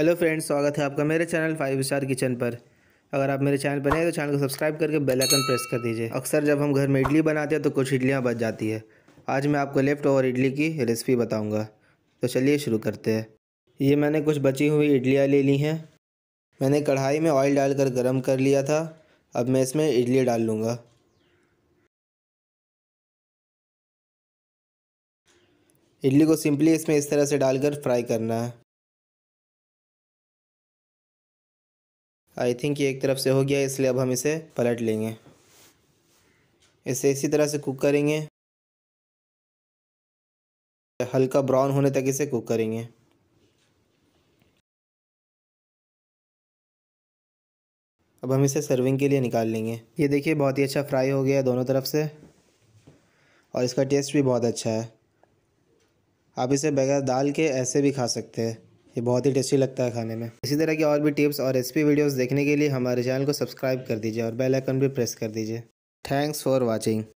hello friends स्वागत है आपका मेरे चैनल फाइव स्टार किचन पर अगर आप मेरे चैनल पर नए तो चैनल को सब्सक्राइब करके बेल आइकन प्रेस कर दीजिए अक्सर जब हम घर में इडली बनाते हैं तो कुछ इडलियाँ बच जाती है आज मैं आपको लेफ्ट ओवर इडली की रेसिपी बताऊँगा तो चलिए शुरू करते हैं ये मैंने कुछ बची हुई इडलियाँ ले ली हैं मैंने कढ़ाई में ऑयल डालकर गर्म कर लिया था अब मैं इसमें इडली डाल लूँगा इडली को सिंपली इसमें इस तरह से डालकर फ्राई करना है आई थिंक ये एक तरफ से हो गया इसलिए अब हम इसे पलट लेंगे इसे इसी तरह से कुक करेंगे हल्का ब्राउन होने तक इसे कुक करेंगे अब हम इसे सर्विंग के लिए निकाल लेंगे ये देखिए बहुत ही अच्छा फ्राई हो गया दोनों तरफ से और इसका टेस्ट भी बहुत अच्छा है आप इसे बगैर दाल के ऐसे भी खा सकते हैं ये बहुत ही टेस्टी लगता है खाने में इसी तरह की और भी टिप्स और रेसिपी वीडियोस देखने के लिए हमारे चैनल को सब्सक्राइब कर दीजिए और बेल आइकन भी प्रेस कर दीजिए थैंक्स फॉर वाचिंग